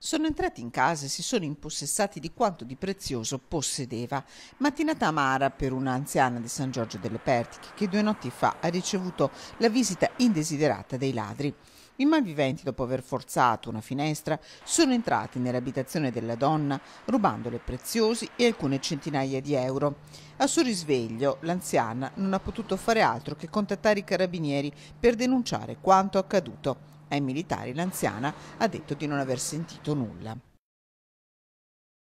Sono entrati in casa e si sono impossessati di quanto di prezioso possedeva. Mattinata amara per un'anziana di San Giorgio delle Pertiche che due notti fa ha ricevuto la visita indesiderata dei ladri. I malviventi, dopo aver forzato una finestra, sono entrati nell'abitazione della donna, rubandole preziosi e alcune centinaia di euro. A suo risveglio, l'anziana non ha potuto fare altro che contattare i carabinieri per denunciare quanto accaduto ai militari, l'anziana ha detto di non aver sentito nulla.